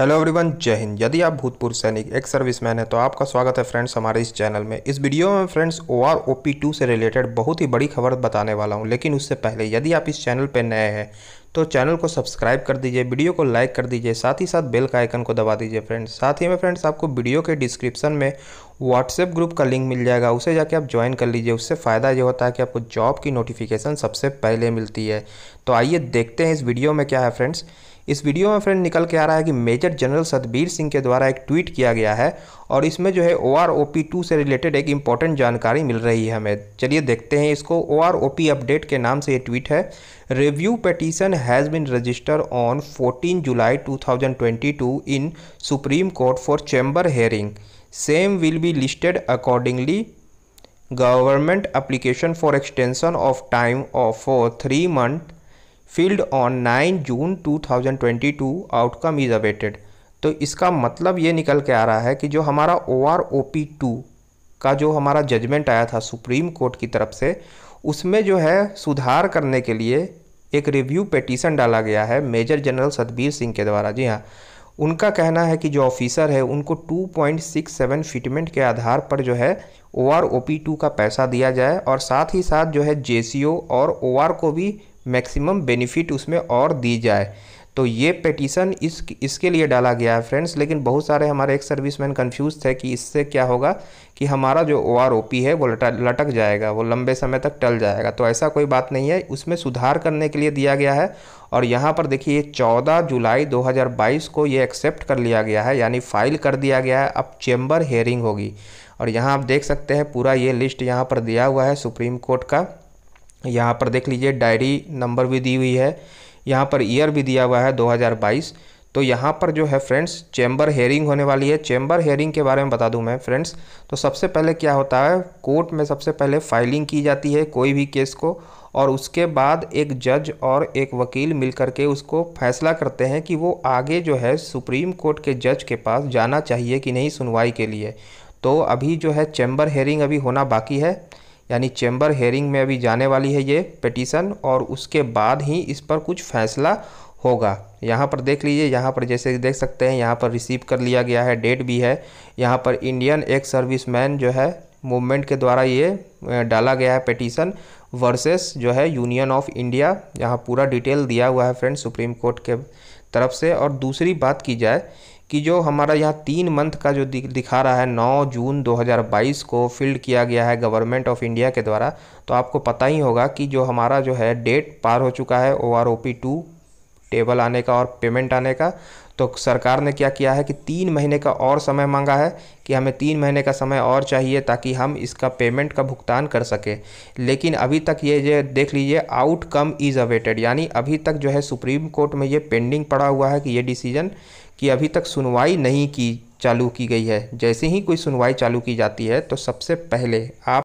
hello everyone जय हिंद यदि आप भूतपूर्व सैनिक एक सर्विसमैन है तो आपका स्वागत है फ्रेंड्स हमारे इस चैनल में इस वीडियो में friends O R O P two से रिलेटेड बहुत ही बड़ी खबर बताने वाला हूं लेकिन उससे पहले यदि आप इस चैनल पर नए हैं तो चैनल को सब्सक्राइब कर दीजिए वीडियो को लाइक कर दीजिए साथ ही साथ बेल का आइकन को दबा दीजिए फ्रेंड्स साथ ही में फ्रेंड्स आपको वीडियो के डिस्क्रिप्शन में व्हाट्सएप ग्रुप का लिंक मिल जाएगा उसे जाके आप ज्वाइन कर लीजिए उससे फ़ायदा ये होता है कि आपको जॉब की नोटिफिकेशन सबसे पहले मिलती है तो आइए देखते हैं इस वीडियो में क्या है फ्रेंड्स इस वीडियो में फ्रेंड निकल के आ रहा है कि मेजर जनरल सतबीर सिंह के द्वारा एक ट्वीट किया गया है और इसमें जो है O R O P two से रिलेटेड एक इम्पॉर्टेंट जानकारी मिल रही है हमें चलिए देखते हैं इसको O R O P update के नाम से ये ट्वीट है review petition has been register on 14 July 2022 in Supreme Court for chamber hearing same will be listed accordingly government application for extension of time of for three month filed on nine June two thousand twenty two outcome is awaited तो इसका मतलब ये निकल के आ रहा है कि जो हमारा O R O P two का जो हमारा जजमेंट आया था सुप्रीम कोर्ट की तरफ से उसमें जो है सुधार करने के लिए एक रिव्यू पटिशन डाला गया है मेजर जनरल सतबीर सिंह के द्वारा जी हाँ उनका कहना है कि जो ऑफिसर है उनको 2.67 फिटमेंट के आधार पर जो है O R O P two का पैसा दिया जाए और साथ ही साथ जो है जे सी ओ और ओ आर को भी मैक्सिमम बेनिफिट उसमें और दी जाए तो ये पेटिशन इस इसके लिए डाला गया है फ्रेंड्स लेकिन बहुत सारे हमारे एक सर्विस मैन कन्फ्यूज़ थे कि इससे क्या होगा कि हमारा जो ओ आर ओ पी है वो लटक जाएगा वो लंबे समय तक टल जाएगा तो ऐसा कोई बात नहीं है उसमें सुधार करने के लिए दिया गया है और यहाँ पर देखिए चौदह जुलाई 2022 को ये एक्सेप्ट कर लिया गया है यानी फाइल कर दिया गया है अब चेंबर हेयरिंग होगी और यहाँ आप देख सकते हैं पूरा ये लिस्ट यहाँ पर दिया हुआ है सुप्रीम कोर्ट का यहाँ पर देख लीजिए डायरी नंबर भी दी हुई है यहाँ पर ईयर भी दिया हुआ है 2022 तो यहाँ पर जो है फ्रेंड्स चैम्बर हेयरिंग होने वाली है चैम्बर हेयरिंग के बारे में बता दूँ मैं फ्रेंड्स तो सबसे पहले क्या होता है कोर्ट में सबसे पहले फाइलिंग की जाती है कोई भी केस को और उसके बाद एक जज और एक वकील मिलकर के उसको फैसला करते हैं कि वो आगे जो है सुप्रीम कोर्ट के जज के पास जाना चाहिए कि नहीं सुनवाई के लिए तो अभी जो है चैम्बर हेयरिंग अभी होना बाकी है यानी चैम्बर हेयरिंग में अभी जाने वाली है ये पटिशन और उसके बाद ही इस पर कुछ फैसला होगा यहाँ पर देख लीजिए यहाँ पर जैसे देख सकते हैं यहाँ पर रिसीव कर लिया गया है डेट भी है यहाँ पर इंडियन सर्विस सर्विसमैन जो है मूवमेंट के द्वारा ये डाला गया है पटिशन वर्सेस जो है यूनियन ऑफ इंडिया यहाँ पूरा डिटेल दिया हुआ है फ्रेंड सुप्रीम कोर्ट के तरफ से और दूसरी बात की जाए कि जो हमारा यहाँ तीन मंथ का जो दिखा रहा है 9 जून 2022 को फील्ड किया गया है गवर्नमेंट ऑफ इंडिया के द्वारा तो आपको पता ही होगा कि जो हमारा जो है डेट पार हो चुका है O R O P two table आने का और पेमेंट आने का तो सरकार ने क्या किया है कि तीन महीने का और समय मांगा है कि हमें तीन महीने का समय और चाहिए ताकि हम इसका पेमेंट का भुगतान कर सकें लेकिन अभी तक ये जो देख लीजिए आउटकम इज़ अवेटेड यानी अभी तक जो है सुप्रीम कोर्ट में ये पेंडिंग पड़ा हुआ है कि ये डिसीजन कि अभी तक सुनवाई नहीं की चालू की गई है जैसे ही कोई सुनवाई चालू की जाती है तो सबसे पहले आप